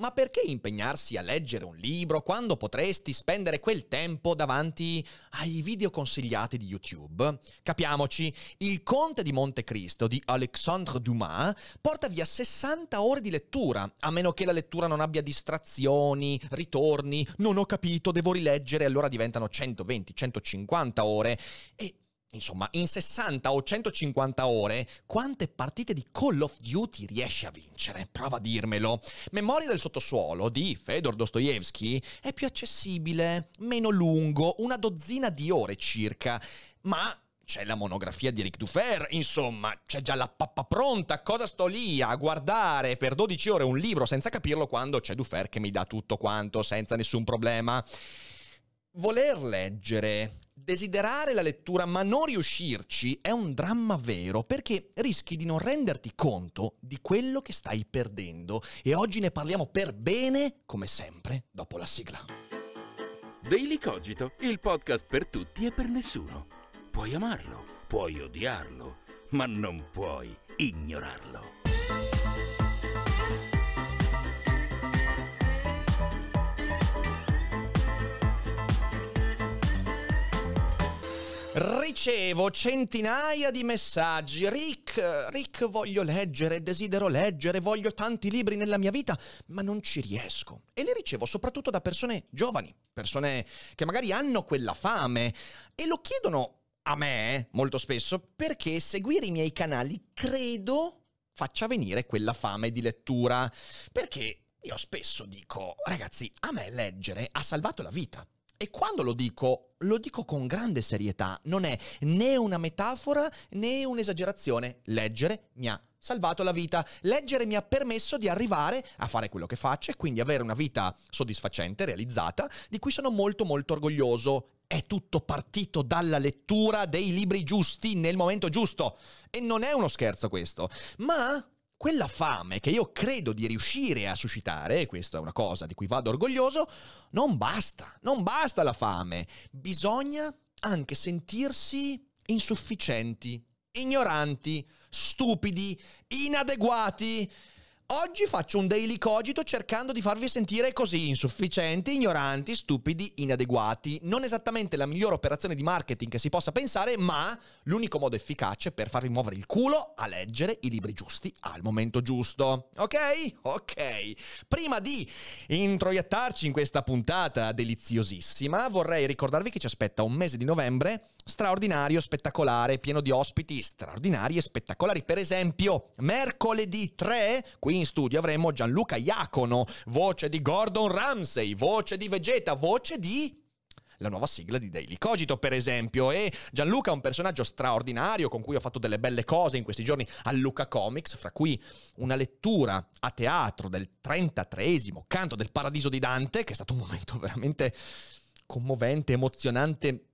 Ma perché impegnarsi a leggere un libro quando potresti spendere quel tempo davanti ai video consigliati di YouTube? Capiamoci, Il Conte di Montecristo di Alexandre Dumas porta via 60 ore di lettura, a meno che la lettura non abbia distrazioni, ritorni, non ho capito, devo rileggere, allora diventano 120-150 ore. E Insomma, in 60 o 150 ore, quante partite di Call of Duty riesci a vincere? Prova a dirmelo. Memoria del sottosuolo di Fedor Dostoevsky è più accessibile, meno lungo, una dozzina di ore circa, ma c'è la monografia di Eric Dufer, insomma, c'è già la pappa pronta, cosa sto lì a guardare per 12 ore un libro senza capirlo quando c'è Dufer che mi dà tutto quanto senza nessun problema. Voler leggere desiderare la lettura ma non riuscirci è un dramma vero perché rischi di non renderti conto di quello che stai perdendo e oggi ne parliamo per bene, come sempre, dopo la sigla. Daily Cogito, il podcast per tutti e per nessuno. Puoi amarlo, puoi odiarlo, ma non puoi ignorarlo. Ricevo centinaia di messaggi. Rick, Rick, voglio leggere, desidero leggere, voglio tanti libri nella mia vita, ma non ci riesco. E li ricevo soprattutto da persone giovani, persone che magari hanno quella fame e lo chiedono a me molto spesso perché seguire i miei canali credo faccia venire quella fame di lettura. Perché io spesso dico, ragazzi, a me leggere ha salvato la vita. E quando lo dico, lo dico con grande serietà, non è né una metafora né un'esagerazione. Leggere mi ha salvato la vita, leggere mi ha permesso di arrivare a fare quello che faccio e quindi avere una vita soddisfacente, realizzata, di cui sono molto molto orgoglioso. È tutto partito dalla lettura dei libri giusti nel momento giusto. E non è uno scherzo questo. Ma quella fame che io credo di riuscire a suscitare, e questa è una cosa di cui vado orgoglioso, non basta, non basta la fame, bisogna anche sentirsi insufficienti, ignoranti, stupidi, inadeguati, Oggi faccio un daily cogito cercando di farvi sentire così insufficienti, ignoranti, stupidi, inadeguati. Non esattamente la migliore operazione di marketing che si possa pensare, ma l'unico modo efficace per farvi muovere il culo a leggere i libri giusti al momento giusto. Ok? Ok. Prima di introiettarci in questa puntata deliziosissima, vorrei ricordarvi che ci aspetta un mese di novembre straordinario, spettacolare, pieno di ospiti straordinari e spettacolari. Per esempio, mercoledì 3 qui in studio avremo Gianluca Iacono, voce di Gordon Ramsay, voce di Vegeta, voce di la nuova sigla di Daily Cogito, per esempio. E Gianluca è un personaggio straordinario con cui ho fatto delle belle cose in questi giorni a Luca Comics, fra cui una lettura a teatro del 33 canto del Paradiso di Dante, che è stato un momento veramente commovente, emozionante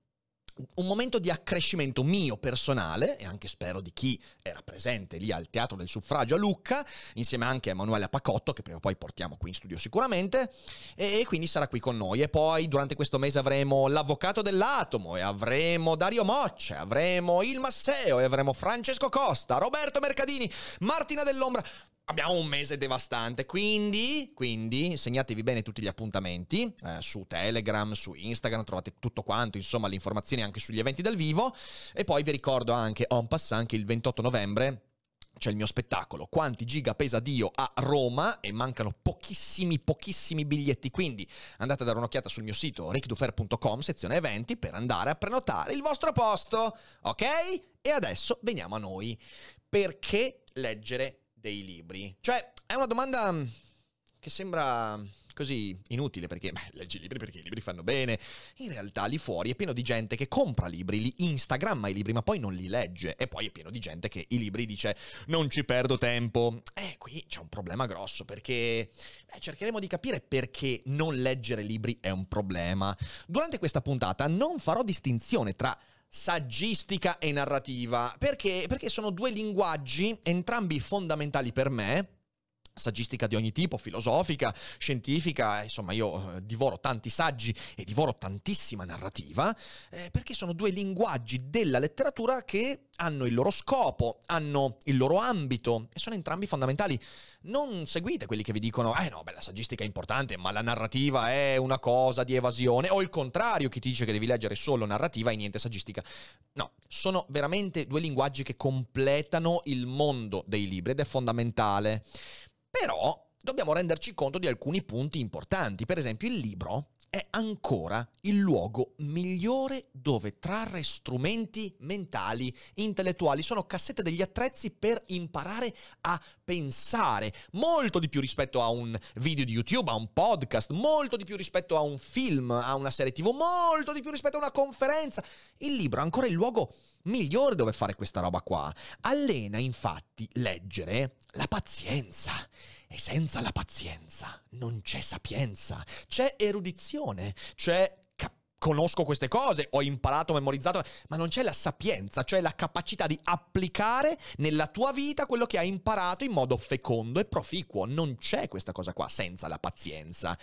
un momento di accrescimento mio personale e anche spero di chi era presente lì al Teatro del Suffragio a Lucca, insieme anche a Emanuele Apacotto, che prima o poi portiamo qui in studio sicuramente, e quindi sarà qui con noi. E poi durante questo mese avremo l'Avvocato dell'Atomo, e avremo Dario Mocce, avremo Il Masseo, e avremo Francesco Costa, Roberto Mercadini, Martina Dell'Ombra abbiamo un mese devastante, quindi, quindi segnatevi bene tutti gli appuntamenti eh, su Telegram, su Instagram, trovate tutto quanto, insomma le informazioni anche sugli eventi dal vivo e poi vi ricordo anche on pass anche il 28 novembre c'è il mio spettacolo Quanti giga pesa Dio a Roma e mancano pochissimi pochissimi biglietti quindi andate a dare un'occhiata sul mio sito rickdufer.com sezione eventi per andare a prenotare il vostro posto ok? E adesso veniamo a noi perché leggere dei libri? Cioè, è una domanda mm, che sembra mm, così inutile perché beh, leggi i libri perché i libri fanno bene. In realtà lì fuori è pieno di gente che compra libri, li instagramma i libri ma poi non li legge e poi è pieno di gente che i libri dice non ci perdo tempo. E eh, qui c'è un problema grosso perché beh, cercheremo di capire perché non leggere libri è un problema. Durante questa puntata non farò distinzione tra saggistica e narrativa, perché, perché sono due linguaggi entrambi fondamentali per me, saggistica di ogni tipo, filosofica, scientifica, insomma io eh, divoro tanti saggi e divoro tantissima narrativa, eh, perché sono due linguaggi della letteratura che hanno il loro scopo, hanno il loro ambito e sono entrambi fondamentali. Non seguite quelli che vi dicono, eh no, beh, la saggistica è importante, ma la narrativa è una cosa di evasione, o il contrario, chi ti dice che devi leggere solo narrativa e niente saggistica. No, sono veramente due linguaggi che completano il mondo dei libri ed è fondamentale. Però dobbiamo renderci conto di alcuni punti importanti. Per esempio il libro è ancora il luogo migliore dove trarre strumenti mentali, intellettuali. Sono cassette degli attrezzi per imparare a pensare, molto di più rispetto a un video di YouTube, a un podcast, molto di più rispetto a un film, a una serie TV, molto di più rispetto a una conferenza. Il libro è ancora il luogo migliore dove fare questa roba qua. Allena infatti leggere la pazienza e senza la pazienza non c'è sapienza, c'è erudizione, c'è conosco queste cose, ho imparato, memorizzato, ma non c'è la sapienza, cioè la capacità di applicare nella tua vita quello che hai imparato in modo fecondo e proficuo. Non c'è questa cosa qua senza la pazienza.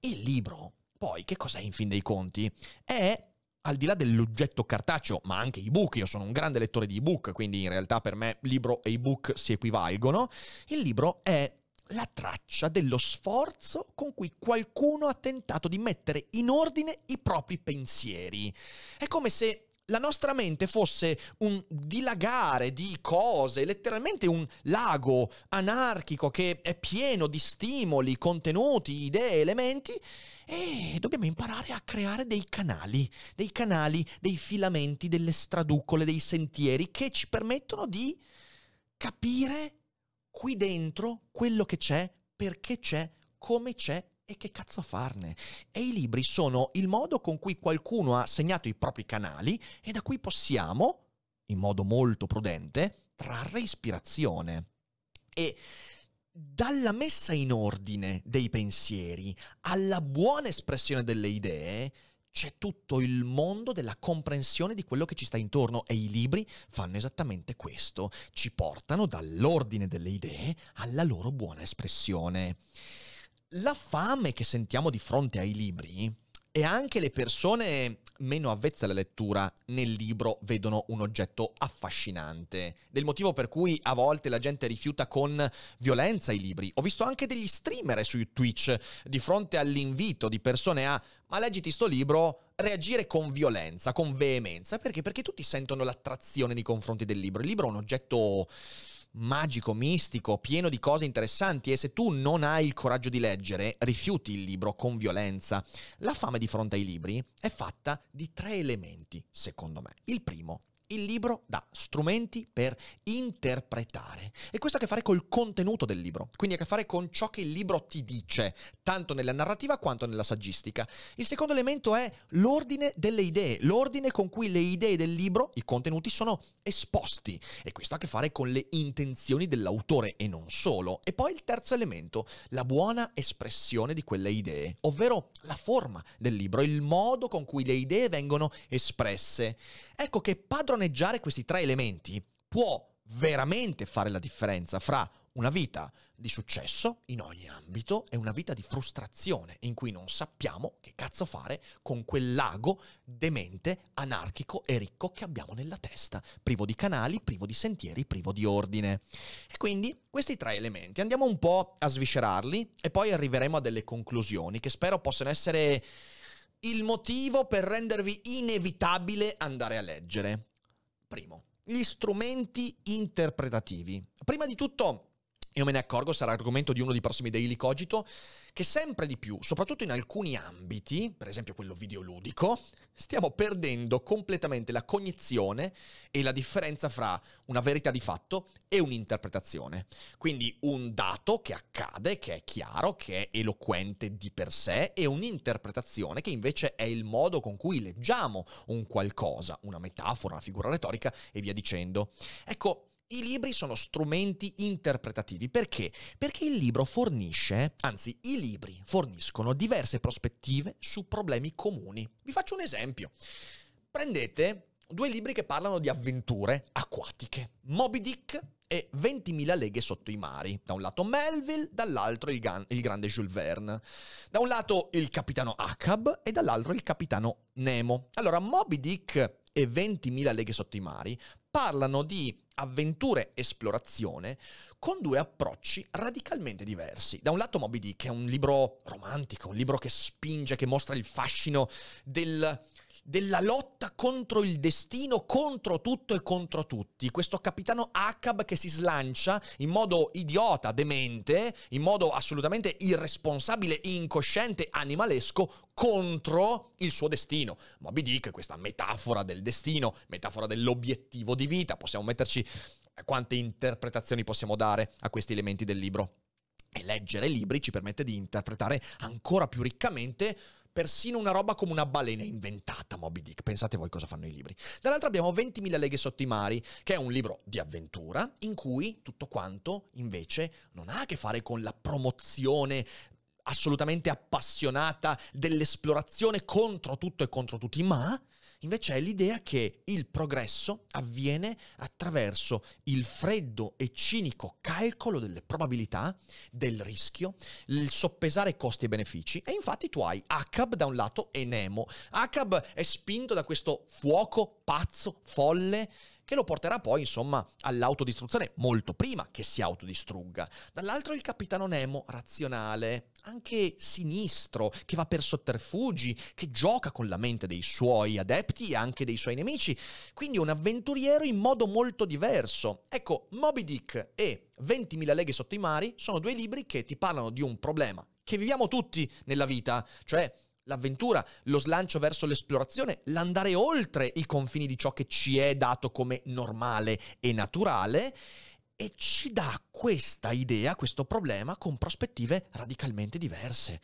Il libro, poi, che cos'è in fin dei conti? È al di là dell'oggetto cartaceo, ma anche ebook, io sono un grande lettore di ebook, quindi in realtà per me libro e ebook si equivalgono, il libro è la traccia dello sforzo con cui qualcuno ha tentato di mettere in ordine i propri pensieri. È come se la nostra mente fosse un dilagare di cose, letteralmente un lago anarchico che è pieno di stimoli, contenuti, idee, elementi e dobbiamo imparare a creare dei canali, dei canali, dei filamenti, delle straducole, dei sentieri che ci permettono di capire qui dentro quello che c'è, perché c'è, come c'è e che cazzo farne? E i libri sono il modo con cui qualcuno ha segnato i propri canali e da cui possiamo, in modo molto prudente, trarre ispirazione. E dalla messa in ordine dei pensieri alla buona espressione delle idee, c'è tutto il mondo della comprensione di quello che ci sta intorno e i libri fanno esattamente questo, ci portano dall'ordine delle idee alla loro buona espressione. La fame che sentiamo di fronte ai libri e anche le persone meno avvezze alla lettura nel libro vedono un oggetto affascinante. Del motivo per cui a volte la gente rifiuta con violenza i libri. Ho visto anche degli streamer su Twitch di fronte all'invito di persone a ma leggiti sto libro reagire con violenza, con veemenza, perché perché tutti sentono l'attrazione nei confronti del libro. Il libro è un oggetto magico, mistico, pieno di cose interessanti e se tu non hai il coraggio di leggere, rifiuti il libro con violenza. La fame di fronte ai libri è fatta di tre elementi, secondo me. Il primo il libro dà strumenti per interpretare. E questo ha a che fare col contenuto del libro, quindi ha a che fare con ciò che il libro ti dice, tanto nella narrativa quanto nella saggistica. Il secondo elemento è l'ordine delle idee, l'ordine con cui le idee del libro, i contenuti, sono esposti. E questo ha a che fare con le intenzioni dell'autore e non solo. E poi il terzo elemento, la buona espressione di quelle idee, ovvero la forma del libro, il modo con cui le idee vengono espresse. Ecco che Padro padroneggiare questi tre elementi può veramente fare la differenza fra una vita di successo in ogni ambito e una vita di frustrazione in cui non sappiamo che cazzo fare con quel lago demente, anarchico e ricco che abbiamo nella testa, privo di canali, privo di sentieri, privo di ordine. E quindi questi tre elementi andiamo un po' a sviscerarli e poi arriveremo a delle conclusioni che spero possano essere il motivo per rendervi inevitabile andare a leggere. Primo, gli strumenti interpretativi. Prima di tutto io me ne accorgo, sarà argomento di uno dei prossimi Daily Cogito, che sempre di più, soprattutto in alcuni ambiti, per esempio quello videoludico, stiamo perdendo completamente la cognizione e la differenza fra una verità di fatto e un'interpretazione. Quindi un dato che accade, che è chiaro, che è eloquente di per sé, e un'interpretazione che invece è il modo con cui leggiamo un qualcosa, una metafora, una figura retorica e via dicendo. Ecco, i libri sono strumenti interpretativi perché? Perché il libro fornisce, anzi i libri forniscono diverse prospettive su problemi comuni. Vi faccio un esempio. Prendete due libri che parlano di avventure acquatiche, Moby Dick e 20.000 leghe sotto i mari. Da un lato Melville, dall'altro il, gan- il, grande Jules Verne. Da un lato il capitano Acab e dall'altro il capitano Nemo. Allora, Moby Dick e 20.000 leghe sotto i mari parlano di avventure esplorazione con due approcci radicalmente diversi. Da un lato Moby Dick è un libro romantico, un libro che spinge, che mostra il fascino del della lotta contro il destino, contro tutto e contro tutti. Questo capitano Acab che si slancia in modo idiota, demente, in modo assolutamente irresponsabile, incosciente, animalesco contro il suo destino. Moby Dick, questa metafora del destino, metafora dell'obiettivo di vita, possiamo metterci eh, quante interpretazioni possiamo dare a questi elementi del libro. E leggere libri ci permette di interpretare ancora più riccamente persino una roba come una balena inventata, Moby Dick. Pensate voi cosa fanno i libri. Dall'altra abbiamo 20.000 leghe sotto i mari, che è un libro di avventura, in cui tutto quanto invece non ha a che fare con la promozione assolutamente appassionata dell'esplorazione contro tutto e contro tutti, ma Invece è l'idea che il progresso avviene attraverso il freddo e cinico calcolo delle probabilità, del rischio, il soppesare costi e benefici. E infatti tu hai Acab da un lato e Nemo. Acab è spinto da questo fuoco pazzo, folle, che lo porterà poi, insomma, all'autodistruzione molto prima che si autodistrugga. Dall'altro il capitano Nemo, razionale, anche sinistro, che va per sotterfugi, che gioca con la mente dei suoi adepti e anche dei suoi nemici, quindi un avventuriero in modo molto diverso. Ecco, Moby Dick e 20.000 leghe sotto i mari sono due libri che ti parlano di un problema che viviamo tutti nella vita, cioè l'avventura, lo slancio verso l'esplorazione, l'andare oltre i confini di ciò che ci è dato come normale e naturale e ci dà questa idea, questo problema con prospettive radicalmente diverse.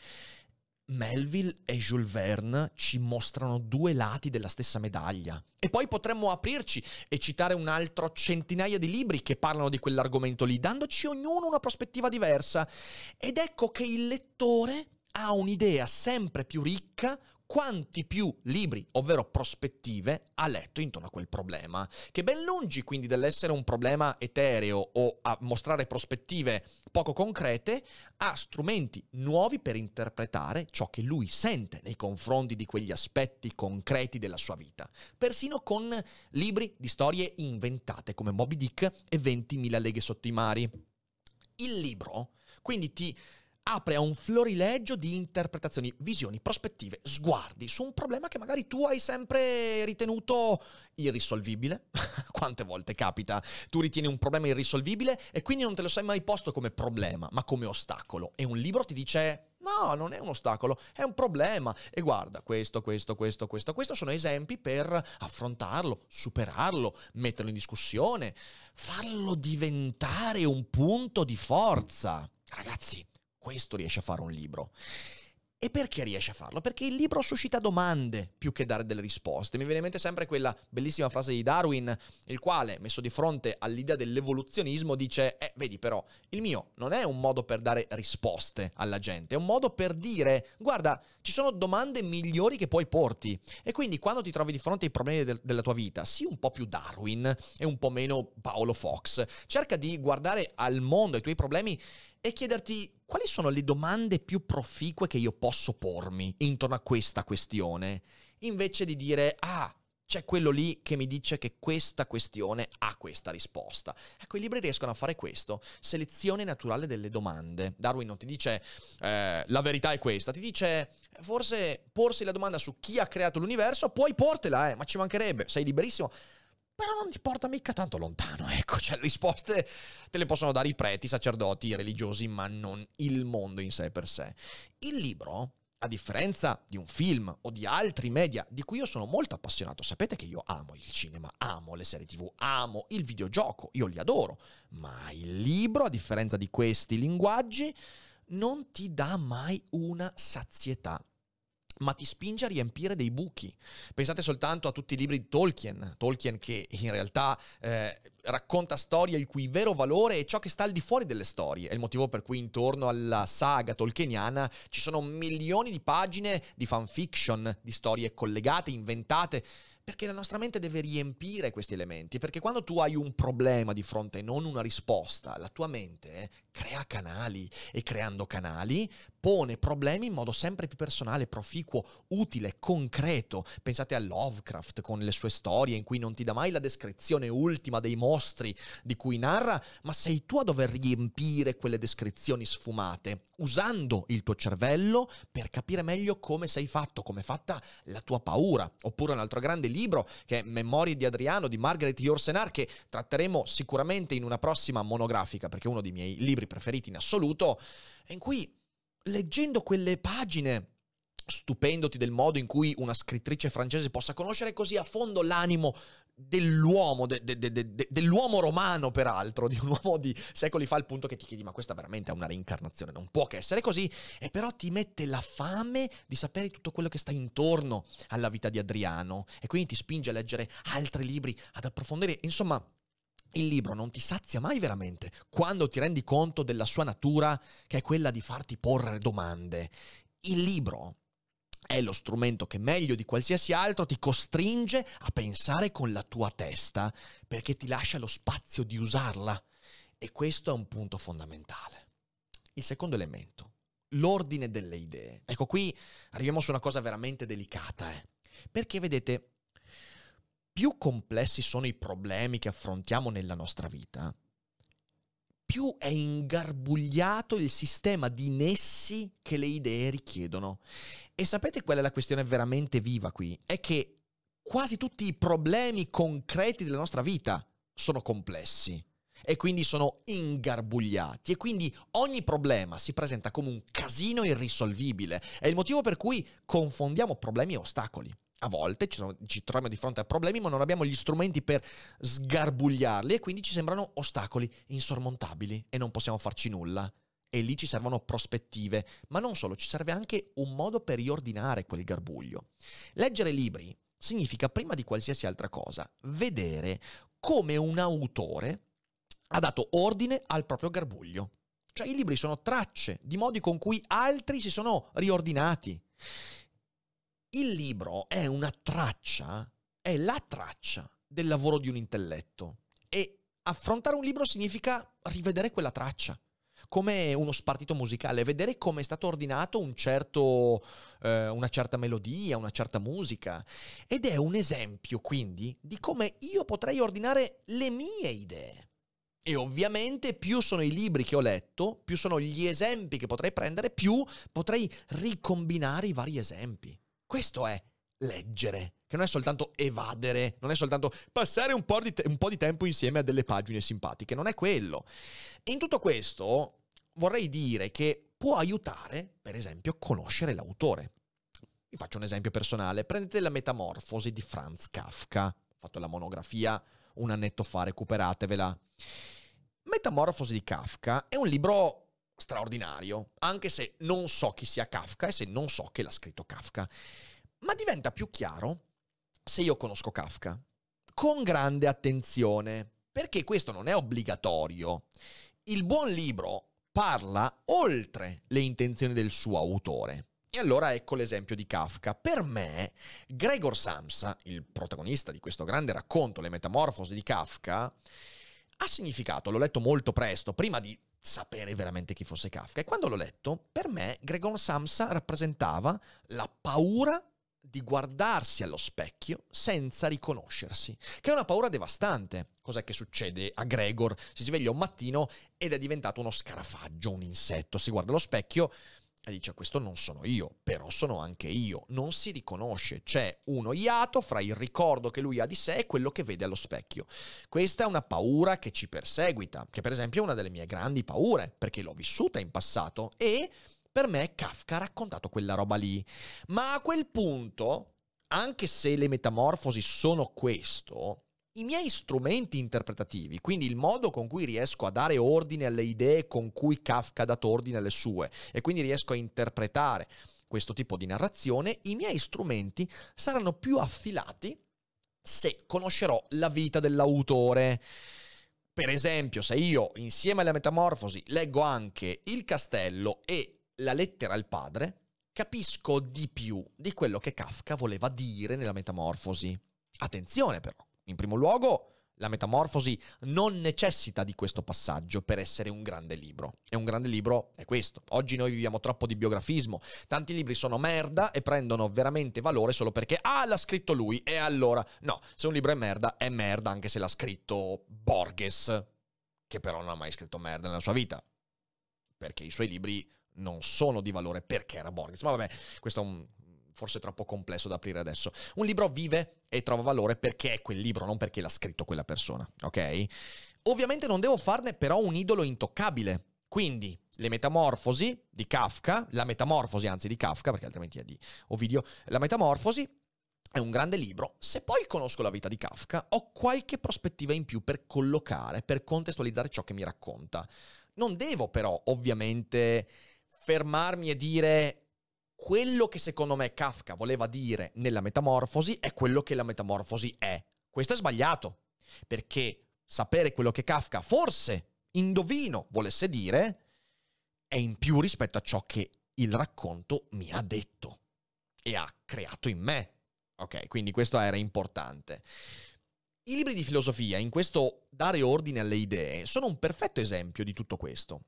Melville e Jules Verne ci mostrano due lati della stessa medaglia. E poi potremmo aprirci e citare un altro centinaia di libri che parlano di quell'argomento lì, dandoci ognuno una prospettiva diversa. Ed ecco che il lettore ha un'idea sempre più ricca quanti più libri, ovvero prospettive, ha letto intorno a quel problema, che ben lungi quindi dall'essere un problema etereo o a mostrare prospettive poco concrete, ha strumenti nuovi per interpretare ciò che lui sente nei confronti di quegli aspetti concreti della sua vita, persino con libri di storie inventate come Moby Dick e 20.000 leghe sotto i mari. Il libro quindi ti apre a un florileggio di interpretazioni, visioni, prospettive, sguardi su un problema che magari tu hai sempre ritenuto irrisolvibile. Quante volte capita? Tu ritieni un problema irrisolvibile e quindi non te lo sei mai posto come problema, ma come ostacolo. E un libro ti dice No, non è un ostacolo, è un problema. E guarda, questo, questo, questo, questo, questo sono esempi per affrontarlo, superarlo, metterlo in discussione, farlo diventare un punto di forza. Ragazzi, questo riesce a fare un libro. E perché riesce a farlo? Perché il libro suscita domande più che dare delle risposte. Mi viene in mente sempre quella bellissima frase di Darwin, il quale, messo di fronte all'idea dell'evoluzionismo, dice, eh, vedi però, il mio non è un modo per dare risposte alla gente, è un modo per dire, guarda, ci sono domande migliori che puoi porti. E quindi quando ti trovi di fronte ai problemi del, della tua vita, sii un po' più Darwin e un po' meno Paolo Fox. Cerca di guardare al mondo, ai tuoi problemi e chiederti quali sono le domande più proficue che io posso pormi intorno a questa questione, invece di dire, ah, c'è quello lì che mi dice che questa questione ha questa risposta. Ecco, i libri riescono a fare questo, selezione naturale delle domande. Darwin non ti dice eh, la verità è questa, ti dice forse porsi la domanda su chi ha creato l'universo, puoi portela, eh, ma ci mancherebbe, sei liberissimo, però non ti porta mica tanto lontano, ecco, cioè le risposte te le possono dare i preti, i sacerdoti, i religiosi, ma non il mondo in sé per sé. Il libro, a differenza di un film o di altri media di cui io sono molto appassionato, sapete che io amo il cinema, amo le serie tv, amo il videogioco, io li adoro, ma il libro, a differenza di questi linguaggi, non ti dà mai una sazietà ma ti spinge a riempire dei buchi. Pensate soltanto a tutti i libri di Tolkien, Tolkien che in realtà eh, racconta storie il cui vero valore è ciò che sta al di fuori delle storie, è il motivo per cui intorno alla saga tolkieniana ci sono milioni di pagine di fanfiction, di storie collegate, inventate perché la nostra mente deve riempire questi elementi, perché quando tu hai un problema di fronte e non una risposta, la tua mente eh, crea canali e creando canali pone problemi in modo sempre più personale, proficuo, utile, concreto. Pensate a Lovecraft con le sue storie in cui non ti dà mai la descrizione ultima dei mostri di cui narra, ma sei tu a dover riempire quelle descrizioni sfumate, usando il tuo cervello per capire meglio come sei fatto, come è fatta la tua paura. Oppure un altro grande libro che è Memorie di Adriano di Margaret Yorsenar che tratteremo sicuramente in una prossima monografica perché è uno dei miei libri preferiti in assoluto, in cui leggendo quelle pagine stupendoti del modo in cui una scrittrice francese possa conoscere così a fondo l'animo dell'uomo, de, de, de, dell'uomo romano peraltro, di un uomo di secoli fa, al punto che ti chiedi ma questa veramente è una reincarnazione, non può che essere così, e però ti mette la fame di sapere tutto quello che sta intorno alla vita di Adriano e quindi ti spinge a leggere altri libri, ad approfondire, insomma... Il libro non ti sazia mai veramente quando ti rendi conto della sua natura, che è quella di farti porre domande. Il libro è lo strumento che meglio di qualsiasi altro ti costringe a pensare con la tua testa, perché ti lascia lo spazio di usarla. E questo è un punto fondamentale. Il secondo elemento, l'ordine delle idee. Ecco qui arriviamo su una cosa veramente delicata, eh. Perché vedete, più complessi sono i problemi che affrontiamo nella nostra vita, più è ingarbugliato il sistema di nessi che le idee richiedono. E sapete qual è la questione veramente viva qui? È che quasi tutti i problemi concreti della nostra vita sono complessi e quindi sono ingarbugliati e quindi ogni problema si presenta come un casino irrisolvibile. È il motivo per cui confondiamo problemi e ostacoli a volte ci, sono, ci, troviamo di fronte a problemi, ma non abbiamo gli strumenti per sgarbugliarli e quindi ci sembrano ostacoli insormontabili e non possiamo farci nulla. E lì ci servono prospettive, ma non solo, ci serve anche un modo per riordinare quel garbuglio. Leggere libri significa, prima di qualsiasi altra cosa, vedere come un autore ha dato ordine al proprio garbuglio. Cioè i libri sono tracce di modi con cui altri si sono riordinati. Il libro è una traccia, è la traccia del lavoro di un intelletto e affrontare un libro significa rivedere quella traccia come uno spartito musicale, vedere come è stato ordinato un certo, eh, una certa melodia, una certa musica. Ed è un esempio, quindi, di come io potrei ordinare le mie idee. E ovviamente più sono i libri che ho letto, più sono gli esempi che potrei prendere, più potrei ricombinare i vari esempi. Questo è leggere, che non è soltanto evadere, non è soltanto passare un po, te- un po' di, tempo insieme a delle pagine simpatiche, non è quello. In tutto questo vorrei dire che può aiutare, per esempio, conoscere l'autore. Vi faccio un esempio personale, prendete la Metamorfosi di Franz Kafka, ho fatto la monografia un annetto fa, recuperatevela. Metamorfosi di Kafka è un libro straordinario, anche se non so chi sia Kafka e se non so che l'ha scritto Kafka. Ma diventa più chiaro se io conosco Kafka. Con grande attenzione, perché questo non è obbligatorio. Il buon libro parla oltre le intenzioni del suo autore. E allora ecco l'esempio di Kafka. Per me, Gregor Samsa, il protagonista di questo grande racconto, Le Metamorfosi di Kafka, ha significato, l'ho letto molto presto, prima di sapere veramente chi fosse Kafka. E quando l'ho letto, per me Gregor Samsa rappresentava la paura di guardarsi allo specchio senza riconoscersi, che è una paura devastante. Cos'è che succede a Gregor? Si sveglia un mattino ed è diventato uno scarafaggio, un insetto, si guarda allo specchio e dice, questo non sono io, però sono anche io. Non si riconosce, c'è uno iato fra il ricordo che lui ha di sé e quello che vede allo specchio. Questa è una paura che ci perseguita, che per esempio è una delle mie grandi paure, perché l'ho vissuta in passato e per me Kafka ha raccontato quella roba lì. Ma a quel punto, anche se le metamorfosi sono questo, i miei strumenti interpretativi, quindi il modo con cui riesco a dare ordine alle idee con cui Kafka ha dato ordine alle sue e quindi riesco a interpretare questo tipo di narrazione, i miei strumenti saranno più affilati se conoscerò la vita dell'autore. Per esempio, se io insieme alla Metamorfosi leggo anche Il castello e la lettera al padre, capisco di più di quello che Kafka voleva dire nella Metamorfosi. Attenzione però, in primo luogo, la Metamorfosi non necessita di questo passaggio per essere un grande libro. E un grande libro è questo. Oggi noi viviamo troppo di biografismo. Tanti libri sono merda e prendono veramente valore solo perché ah, l'ha scritto lui e allora no, se un libro è merda è merda anche se l'ha scritto Borges, che però non ha mai scritto merda nella sua vita. Perché i suoi libri non sono di valore perché era Borges. Ma vabbè, questo è un forse troppo complesso da aprire adesso. Un libro vive e trova valore perché è quel libro, non perché l'ha scritto quella persona, ok? Ovviamente non devo farne però un idolo intoccabile. Quindi le metamorfosi di Kafka, la metamorfosi anzi di Kafka, perché altrimenti è di Ovidio, la metamorfosi è un grande libro. Se poi conosco la vita di Kafka, ho qualche prospettiva in più per collocare, per contestualizzare ciò che mi racconta. Non devo però ovviamente fermarmi e dire quello che secondo me Kafka voleva dire nella metamorfosi è quello che la metamorfosi è. Questo è sbagliato, perché sapere quello che Kafka forse indovino volesse dire è in più rispetto a ciò che il racconto mi ha detto e ha creato in me. Ok, quindi questo era importante. I libri di filosofia, in questo dare ordine alle idee, sono un perfetto esempio di tutto questo.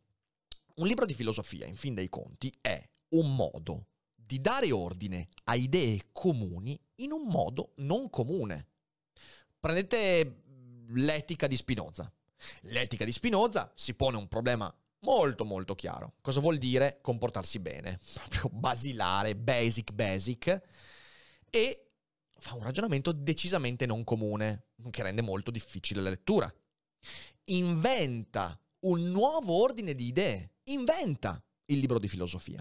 Un libro di filosofia, in fin dei conti, è un modo di dare ordine a idee comuni in un modo non comune. Prendete mm, l'etica di Spinoza. L'etica di Spinoza si pone un problema molto molto chiaro. Cosa vuol dire comportarsi bene? Proprio basilare, basic, basic. E fa un ragionamento decisamente non comune, che rende molto difficile la lettura. Inventa un nuovo ordine di idee. Inventa il libro di filosofia.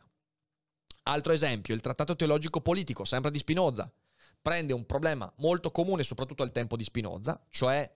Altro esempio, il trattato teologico politico, sempre di Spinoza, prende un problema molto comune soprattutto al tempo di Spinoza, cioè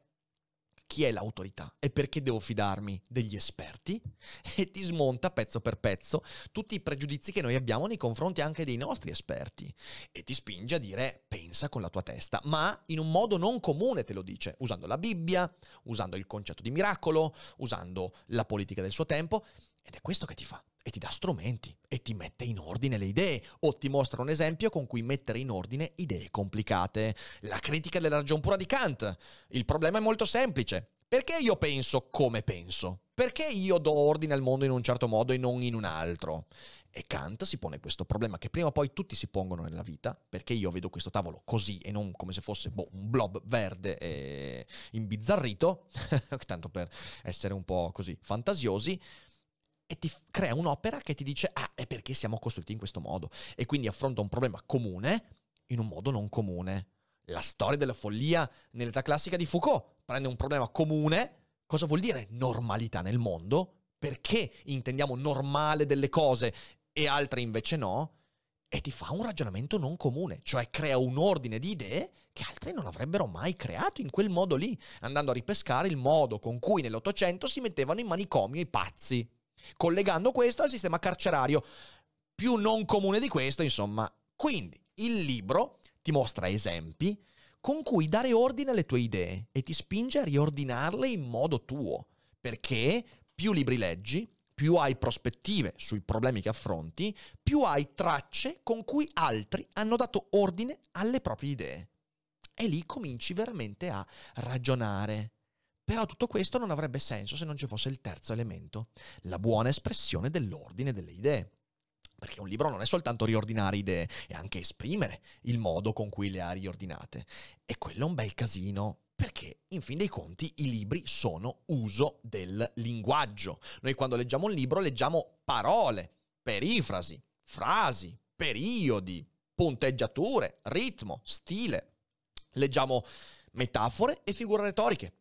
chi è l'autorità e perché devo fidarmi degli esperti e ti smonta pezzo per pezzo tutti i pregiudizi che noi abbiamo nei confronti anche dei nostri esperti e ti spinge a dire pensa con la tua testa, ma in un modo non comune te lo dice, usando la Bibbia, usando il concetto di miracolo, usando la politica del suo tempo ed è questo che ti fa e ti dà strumenti e ti mette in ordine le idee o ti mostra un esempio con cui mettere in ordine idee complicate. La critica della ragion pura di Kant. Il problema è molto semplice. Perché io penso come penso? Perché io do ordine al mondo in un certo modo e non in un altro? E Kant si pone questo problema che prima o poi tutti si pongono nella vita, perché io vedo questo tavolo così e non come se fosse boh, un blob verde e imbizzarrito, tanto per essere un po' così fantasiosi, e ti crea un'opera che ti dice, ah, è perché siamo costruiti in questo modo. E quindi affronta un problema comune in un modo non comune. La storia della follia nell'età classica di Foucault prende un problema comune. Cosa vuol dire normalità nel mondo? Perché intendiamo normale delle cose e altre invece no? E ti fa un ragionamento non comune, cioè crea un ordine di idee che altri non avrebbero mai creato in quel modo lì, andando a ripescare il modo con cui nell'Ottocento si mettevano in manicomio i pazzi, collegando questo al sistema carcerario. Più non comune di questo, insomma. Quindi il libro ti mostra esempi con cui dare ordine alle tue idee e ti spinge a riordinarle in modo tuo, perché più libri leggi, più hai prospettive sui problemi che affronti, più hai tracce con cui altri hanno dato ordine alle proprie idee. E lì cominci veramente a ragionare, però tutto questo non avrebbe senso se non ci fosse il terzo elemento, la buona espressione dell'ordine delle idee. Perché un libro non è soltanto riordinare idee, è anche esprimere il modo con cui le ha riordinate. E quello è un bel casino, perché in fin dei conti i libri sono uso del linguaggio. Noi quando leggiamo un libro leggiamo parole, perifrasi, frasi, periodi, punteggiature, ritmo, stile. Leggiamo metafore e figure retoriche,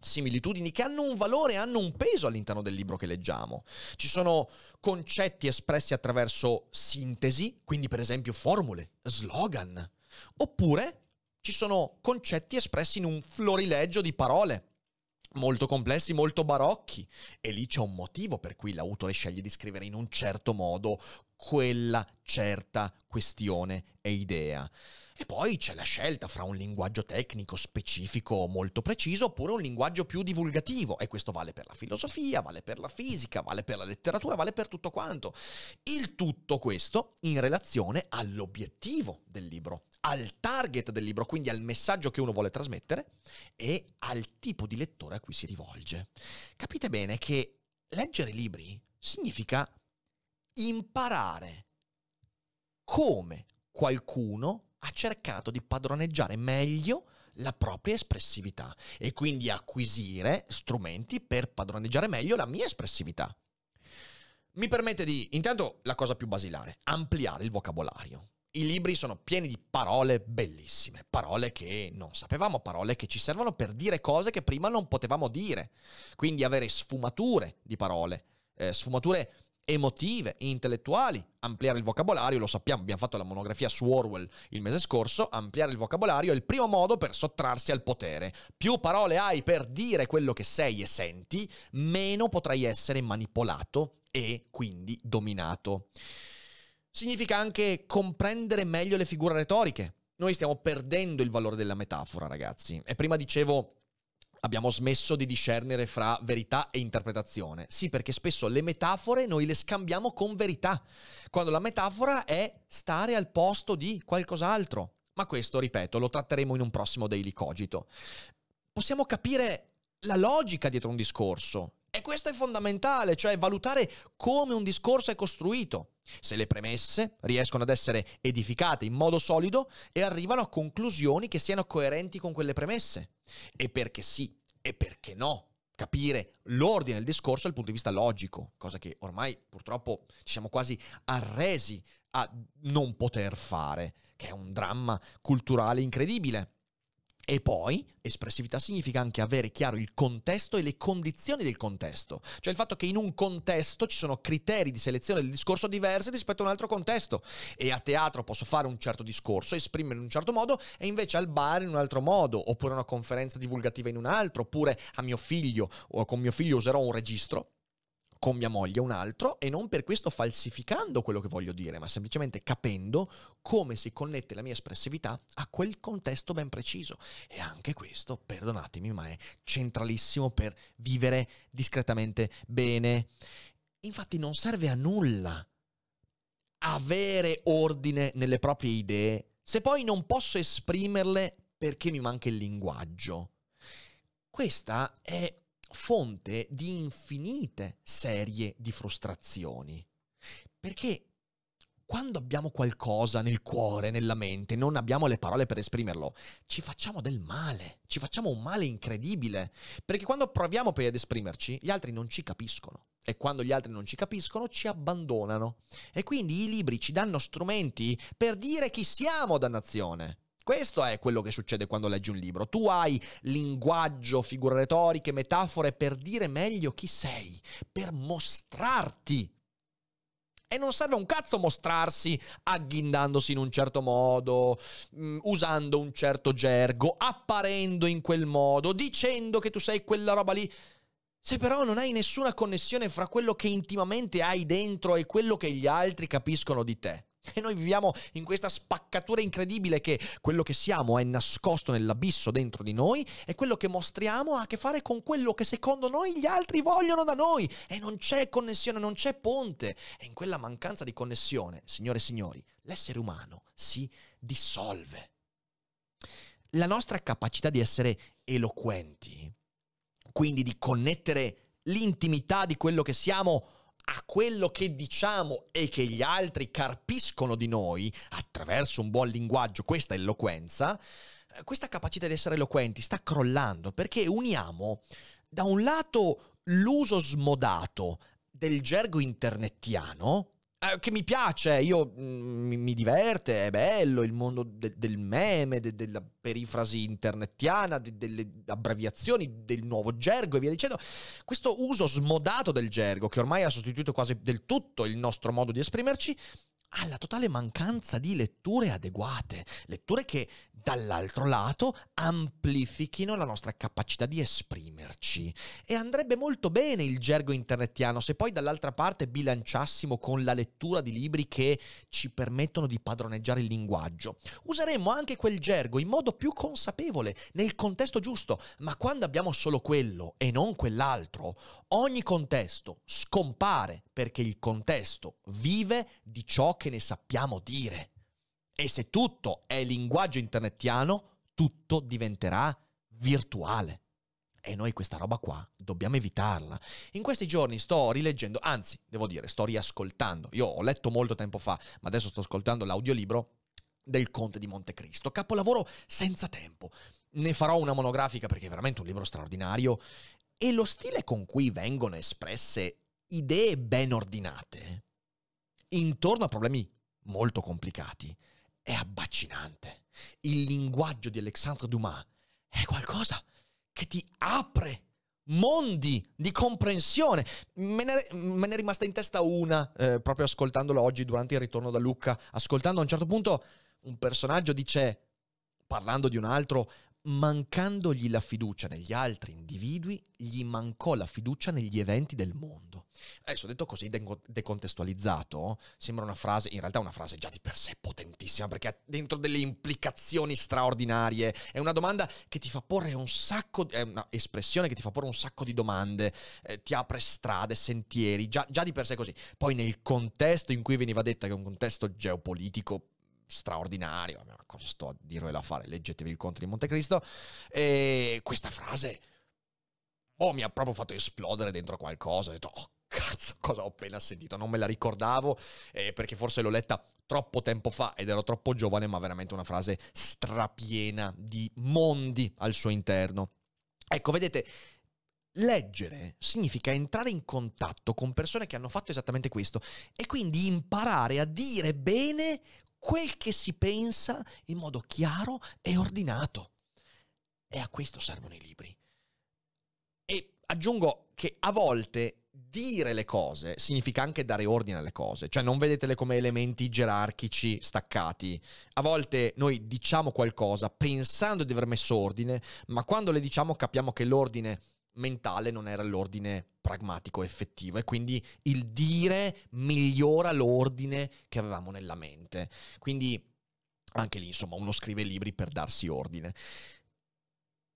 similitudini che hanno un valore, hanno un peso all'interno del libro che leggiamo. Ci sono concetti espressi attraverso sintesi, quindi per esempio formule, slogan, oppure ci sono concetti espressi in un florileggio di parole, molto complessi, molto barocchi. E lì c'è un motivo per cui l'autore sceglie di scrivere in un certo modo quella certa questione e idea. E poi c'è la scelta fra un linguaggio tecnico specifico molto preciso oppure un linguaggio più divulgativo e questo vale per la filosofia, vale per la fisica, vale per la letteratura, vale per tutto quanto. Il tutto questo in relazione all'obiettivo del libro, al target del libro, quindi al messaggio che uno vuole trasmettere e al tipo di lettore a cui si rivolge. Capite bene che leggere libri significa imparare come qualcuno ha cercato di padroneggiare meglio la propria espressività e quindi acquisire strumenti per padroneggiare meglio la mia espressività. Mi permette di, intanto la cosa più basilare, ampliare il vocabolario. I libri sono pieni di parole bellissime, parole che non sapevamo, parole che ci servono per dire cose che prima non potevamo dire. Quindi avere sfumature di parole, eh, sfumature emotive, intellettuali, ampliare il vocabolario, lo sappiamo, abbiamo fatto la monografia su Orwell il mese scorso, ampliare il vocabolario è il primo modo per sottrarsi al potere. Più parole hai per dire quello che sei e senti, meno potrai essere manipolato e quindi dominato. Significa anche comprendere meglio le figure retoriche. Noi stiamo perdendo il valore della metafora, ragazzi. E prima dicevo abbiamo smesso di discernere fra verità e interpretazione. Sì, perché spesso le metafore noi le scambiamo con verità, quando la metafora è stare al posto di qualcos'altro. Ma questo, ripeto, lo tratteremo in un prossimo Daily Cogito. Possiamo capire la logica dietro un discorso. E questo è fondamentale, cioè valutare come un discorso è costruito. Se le premesse riescono ad essere edificate in modo solido e arrivano a conclusioni che siano coerenti con quelle premesse. E perché sì, e perché no. Capire l'ordine del discorso dal punto di vista logico, cosa che ormai purtroppo ci siamo quasi arresi a non poter fare, che è un dramma culturale incredibile. E poi espressività significa anche avere chiaro il contesto e le condizioni del contesto, cioè il fatto che in un contesto ci sono criteri di selezione del discorso diversi rispetto a un altro contesto e a teatro posso fare un certo discorso, esprimere in un certo modo e invece al bar in un altro modo, oppure a una conferenza divulgativa in un altro, oppure a mio figlio o con mio figlio userò un registro con mia moglie un altro e non per questo falsificando quello che voglio dire, ma semplicemente capendo come si connette la mia espressività a quel contesto ben preciso. E anche questo, perdonatemi, ma è centralissimo per vivere discretamente bene. Infatti non serve a nulla avere ordine nelle proprie idee se poi non posso esprimerle perché mi manca il linguaggio. Questa è fonte di infinite serie di frustrazioni. Perché quando abbiamo qualcosa nel cuore, nella mente, non abbiamo le parole per esprimerlo, ci facciamo del male, ci facciamo un male incredibile, perché quando proviamo poi ad esprimerci, gli altri non ci capiscono e quando gli altri non ci capiscono ci abbandonano. E quindi i libri ci danno strumenti per dire chi siamo, dannazione. Questo è quello che succede quando leggi un libro. Tu hai linguaggio, figure retoriche, metafore per dire meglio chi sei, per mostrarti e non serve un cazzo mostrarsi agghindandosi in un certo modo, mm, usando un certo gergo, apparendo in quel modo, dicendo che tu sei quella roba lì. Se però non hai nessuna connessione fra quello che intimamente hai dentro e quello che gli altri capiscono di te, e noi viviamo in questa spaccatura incredibile che quello che siamo è nascosto nell'abisso dentro di noi e quello che mostriamo ha a che fare con quello che secondo noi gli altri vogliono da noi e non c'è connessione, non c'è ponte. E in quella mancanza di connessione, signore e signori, l'essere umano si dissolve. La nostra capacità di essere eloquenti, quindi di connettere l'intimità di quello che siamo a quello che diciamo e che gli altri carpiscono di noi attraverso un buon linguaggio, questa eloquenza, eh, questa capacità di essere eloquenti sta crollando perché uniamo da un lato l'uso smodato del gergo internettiano, eh, che mi piace, io, mm, mi, mi, diverte, è bello il mondo del, del meme, de, della perifrasi internetiana, de, delle abbreviazioni, del nuovo gergo e via dicendo. Questo uso smodato del gergo, che ormai ha sostituito quasi del tutto il nostro modo di esprimerci, alla totale mancanza di letture adeguate, letture che dall'altro lato amplifichino la nostra capacità di esprimerci. E andrebbe molto bene il gergo internettiano se poi dall'altra parte bilanciassimo con la lettura di libri che ci permettono di padroneggiare il linguaggio. Useremmo anche quel gergo in modo più consapevole, nel contesto giusto, ma quando abbiamo solo quello e non quell'altro, ogni contesto scompare perché il contesto vive di ciò che ne sappiamo dire. E se tutto è linguaggio internetiano, tutto diventerà virtuale. E noi questa roba qua dobbiamo evitarla. In questi giorni sto rileggendo, anzi, devo dire, sto riascoltando. Io ho letto molto tempo fa, ma adesso sto ascoltando l'audiolibro del Conte di Montecristo, capolavoro senza tempo. Ne farò una monografica perché è veramente un libro straordinario e lo stile con cui vengono espresse idee ben ordinate intorno a problemi molto complicati è abbaccinante. Il linguaggio di Alexandre Dumas è qualcosa che ti apre mondi di comprensione. Me ne, me ne è rimasta in testa una, eh, proprio ascoltandola oggi durante il ritorno da Lucca, ascoltando a un certo punto un personaggio dice, parlando di un altro, mancandogli la fiducia negli altri individui, gli mancò la fiducia negli eventi del mondo. Adesso detto così, decontestualizzato, sembra una frase, in realtà è una frase già di per sé potentissima, perché ha dentro delle implicazioni straordinarie. È una domanda che ti fa porre un sacco, è un'espressione che ti fa porre un sacco di domande, eh, ti apre strade, sentieri, già, già di per sé così. Poi nel contesto in cui veniva detta, che è un contesto geopolitico straordinario, ma cosa sto a dirvela a fare? Leggetevi il conto di Montecristo. E questa frase, oh, mi ha proprio fatto esplodere dentro qualcosa. Ho detto, oh, cazzo, cosa ho appena sentito? Non me la ricordavo, eh, perché forse l'ho letta troppo tempo fa ed ero troppo giovane, ma veramente una frase strapiena di mondi al suo interno. Ecco, vedete, Leggere significa entrare in contatto con persone che hanno fatto esattamente questo e quindi imparare a dire bene quel che si pensa in modo chiaro e ordinato. E a questo servono i libri. E aggiungo che a volte dire le cose significa anche dare ordine alle cose, cioè non vedetele come elementi gerarchici staccati. A volte noi diciamo qualcosa pensando di aver messo ordine, ma quando le diciamo capiamo che l'ordine mentale non era l'ordine pragmatico effettivo e quindi il dire migliora l'ordine che avevamo nella mente. Quindi anche lì, insomma, uno scrive libri per darsi ordine.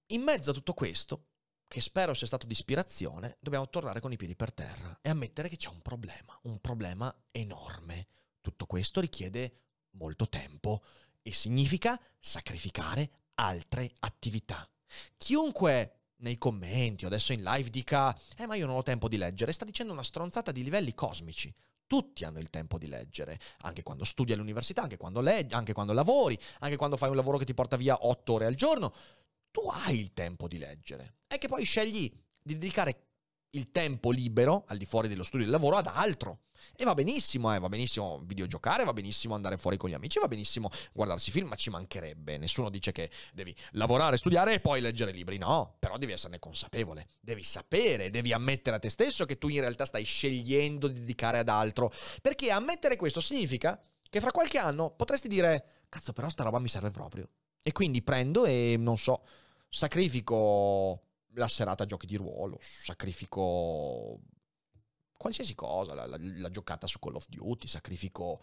In mezzo a tutto questo, che spero sia stato di ispirazione, dobbiamo tornare con i piedi per terra e ammettere che c'è un problema, un problema enorme. Tutto questo richiede molto tempo e significa sacrificare altre attività. Chiunque nei commenti, adesso in live, dica «Eh, ma io non ho tempo di leggere», sta dicendo una stronzata di livelli cosmici. Tutti hanno il tempo di leggere, anche quando studi all'università, anche quando, leggi, anche quando lavori, anche quando fai un lavoro che ti porta via otto ore al giorno. Tu hai il tempo di leggere. È che poi scegli di dedicare il tempo libero, al di fuori dello studio del lavoro, ad altro. E va benissimo, eh, va benissimo videogiocare, va benissimo andare fuori con gli amici, va benissimo guardarsi film, ma ci mancherebbe. Nessuno dice che devi lavorare, studiare e poi leggere libri. No, però devi esserne consapevole, devi sapere, devi ammettere a te stesso che tu in realtà stai scegliendo di dedicare ad altro. Perché ammettere questo significa che fra qualche anno potresti dire, cazzo però sta roba mi serve proprio. E quindi prendo e, non so, sacrifico la serata giochi di ruolo, sacrifico qualsiasi cosa, la, la, la, giocata su Call of Duty, sacrifico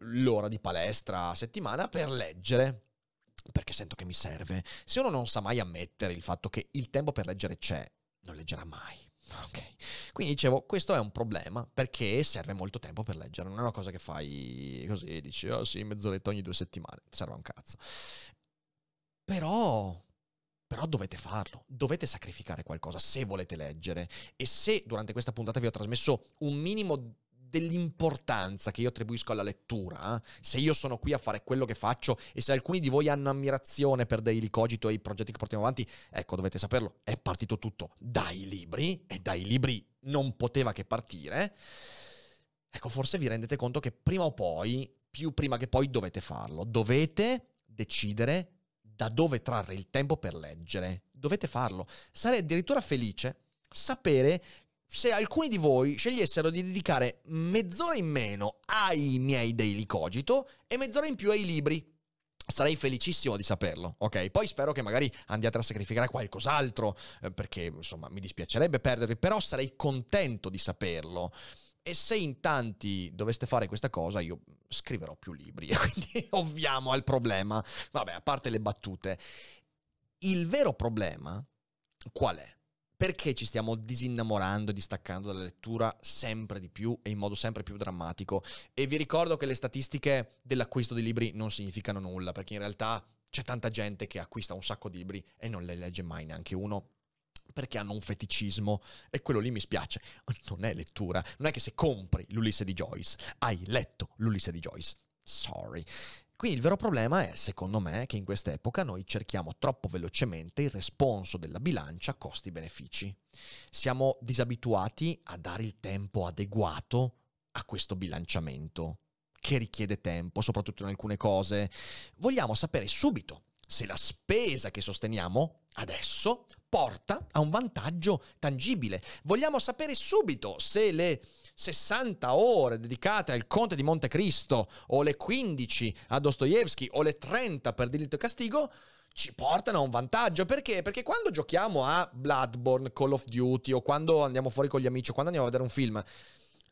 l'ora di palestra a settimana per leggere, perché sento che mi serve. Se uno non sa mai ammettere il fatto che il tempo per leggere c'è, non leggerà mai. Okay. Quindi dicevo, questo è un problema perché serve molto tempo per leggere, non è una cosa che fai così, dici, oh sì, mezz'oretta ogni due settimane, serve un cazzo. Però però dovete farlo, dovete sacrificare qualcosa se volete leggere e se durante questa puntata vi ho trasmesso un minimo dell'importanza che io attribuisco alla lettura, se io sono qui a fare quello che faccio e se alcuni di voi hanno ammirazione per Daily Cogito e i progetti che portiamo avanti, ecco, dovete saperlo, è partito tutto dai libri e dai libri non poteva che partire. Ecco, forse vi rendete conto che prima o poi, più prima che poi, dovete farlo. Dovete decidere da dove trarre il tempo per leggere. Dovete farlo. Sarei addirittura felice sapere se alcuni di voi scegliessero di dedicare mezz'ora in meno ai miei daily cogito e mezz'ora in più ai libri. Sarei felicissimo di saperlo, ok? Poi spero che magari andiate a sacrificare qualcos'altro, eh, perché insomma mi dispiacerebbe perdervi, però sarei contento di saperlo. E se in tanti doveste fare questa cosa, io scriverò più libri. E quindi ovviamo al problema. Vabbè, a parte le battute. Il vero problema qual è? Perché ci stiamo disinnamorando e distaccando dalla lettura sempre di più e in modo sempre più drammatico? E vi ricordo che le statistiche dell'acquisto di libri non significano nulla, perché in realtà c'è tanta gente che acquista un sacco di libri e non le legge mai neanche uno perché hanno un feticismo e quello lì mi spiace. Non è lettura, non è che se compri l'Ulisse di Joyce, hai letto l'Ulisse di Joyce. Sorry. Qui il vero problema è, secondo me, che in quest'epoca noi cerchiamo troppo velocemente il responso della bilancia costi-benefici. Siamo disabituati a dare il tempo adeguato a questo bilanciamento, che richiede tempo, soprattutto in alcune cose. Vogliamo sapere subito se la spesa che sosteniamo adesso porta a un vantaggio tangibile. Vogliamo sapere subito se le 60 ore dedicate al Conte di Monte Cristo o le 15 a Dostoevsky o le 30 per diritto e Castigo ci portano a un vantaggio. Perché? Perché quando giochiamo a Bloodborne, Call of Duty o quando andiamo fuori con gli amici o quando andiamo a vedere un film,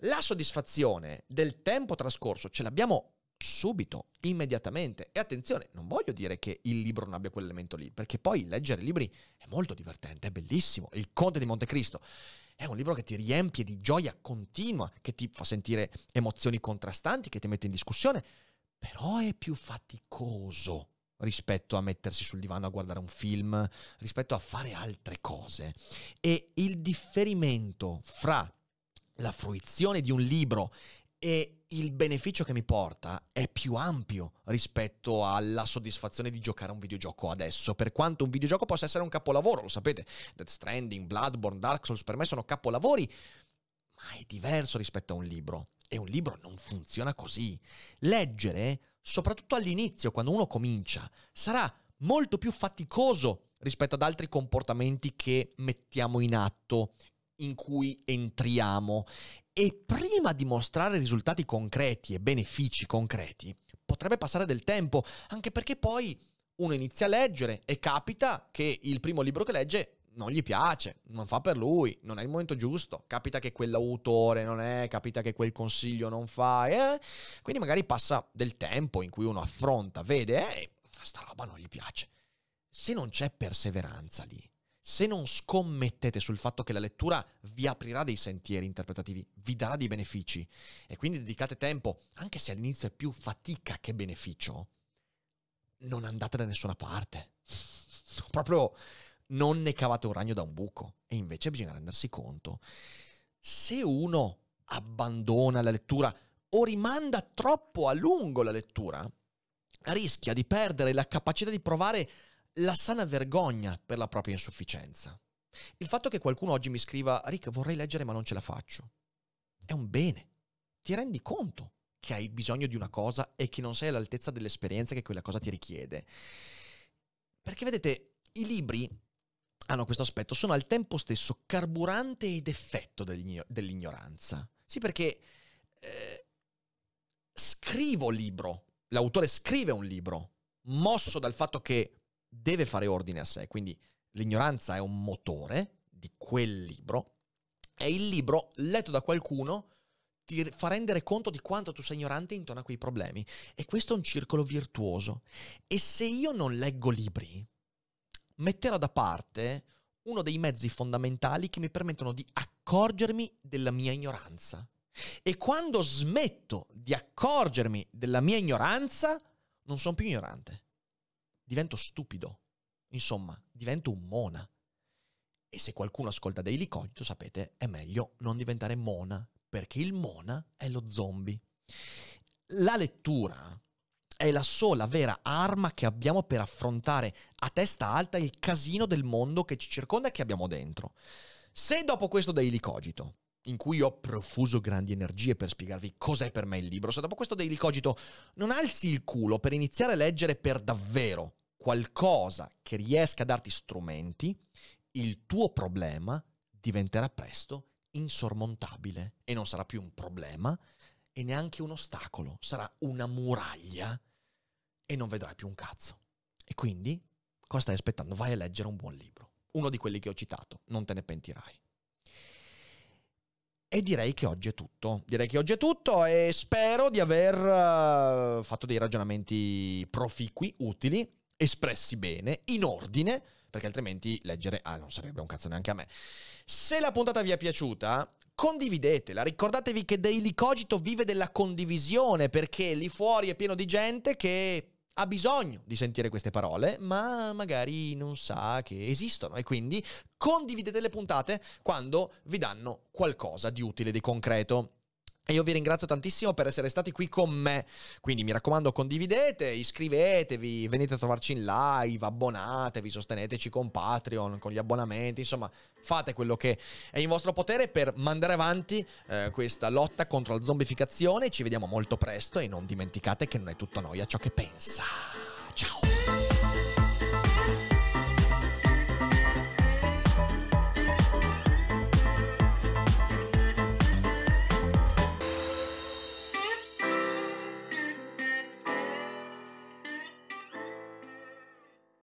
la soddisfazione del tempo trascorso ce l'abbiamo subito, immediatamente. E attenzione, non voglio dire che il libro non abbia quell'elemento lì, perché poi leggere libri è molto divertente, è bellissimo. Il Conte di Montecristo è un libro che ti riempie di gioia continua, che ti fa sentire emozioni contrastanti, che ti mette in discussione, però è più faticoso rispetto a mettersi sul divano a guardare un film, rispetto a fare altre cose. E il differimento fra la fruizione di un libro e il beneficio che mi porta è più ampio rispetto alla soddisfazione di giocare a un videogioco adesso, per quanto un videogioco possa essere un capolavoro, lo sapete, Death Stranding, Bloodborne, Dark Souls per me sono capolavori, ma è diverso rispetto a un libro e un libro non funziona così. Leggere, soprattutto all'inizio, quando uno comincia, sarà molto più faticoso rispetto ad altri comportamenti che mettiamo in atto, in cui entriamo e prima di mostrare risultati concreti e benefici concreti, potrebbe passare del tempo, anche perché poi uno inizia a leggere e capita che il primo libro che legge non gli piace, non fa per lui, non è il momento giusto, capita che quell'autore non è, capita che quel consiglio non fa, eh? quindi magari passa del tempo in cui uno affronta, vede, eh, sta roba non gli piace. Se non c'è perseveranza lì, se non scommettete sul fatto che la lettura vi aprirà dei sentieri interpretativi, vi darà dei benefici e quindi dedicate tempo, anche se all'inizio è più fatica che beneficio, non andate da nessuna parte. Proprio non ne cavate un ragno da un buco. E invece bisogna rendersi conto. Se uno abbandona la lettura o rimanda troppo a lungo la lettura, rischia di perdere la capacità di provare la sana vergogna per la propria insufficienza. Il fatto che qualcuno oggi mi scriva, Rick, vorrei leggere ma non ce la faccio, è un bene. Ti rendi conto che hai bisogno di una cosa e che non sei all'altezza dell'esperienza che quella cosa ti richiede. Perché vedete, i libri hanno questo aspetto, sono al tempo stesso carburante ed effetto dell'ignoranza. Sì, perché eh, scrivo libro, l'autore scrive un libro, mosso dal fatto che deve fare ordine a sé, quindi l'ignoranza è un motore di quel libro e il libro letto da qualcuno ti fa rendere conto di quanto tu sei ignorante intorno a quei problemi e questo è un circolo virtuoso e se io non leggo libri metterò da parte uno dei mezzi fondamentali che mi permettono di accorgermi della mia ignoranza. E quando smetto di accorgermi della mia ignoranza, non sono più ignorante divento stupido, insomma, divento un mona. E se qualcuno ascolta Daily Cogito, sapete, è meglio non diventare mona, perché il mona è lo zombie. La lettura è la sola vera arma che abbiamo per affrontare a testa alta il casino del mondo che ci circonda e che abbiamo dentro. Se dopo questo Daily Cogito, in cui ho profuso grandi energie per spiegarvi cos'è per me il libro, se dopo questo Daily Cogito non alzi il culo per iniziare a leggere per davvero qualcosa che riesca a darti strumenti, il tuo problema diventerà presto insormontabile e non sarà più un problema e neanche un ostacolo, sarà una muraglia e non vedrai più un cazzo. E quindi cosa stai aspettando? Vai a leggere un buon libro, uno di quelli che ho citato, non te ne pentirai. E direi che oggi è tutto. Direi che oggi è tutto e spero di aver eh, fatto dei ragionamenti proficui, utili espressi bene, in ordine, perché altrimenti leggere ah, non sarebbe un cazzo neanche a me. Se la puntata vi è piaciuta, condividetela, ricordatevi che Daily Cogito vive della condivisione, perché lì fuori è pieno di gente che ha bisogno di sentire queste parole, ma magari non sa che esistono e quindi condividete le puntate quando vi danno qualcosa di utile, di concreto. E io vi ringrazio tantissimo per essere stati qui con me. Quindi mi raccomando, condividete, iscrivetevi, venite a trovarci in live, abbonatevi, sosteneteci con Patreon, con gli abbonamenti, insomma, fate quello che è in vostro potere per mandare avanti eh, questa lotta contro la zombificazione. Ci vediamo molto presto e non dimenticate che non è tutto noi a ciò che pensa. Ciao!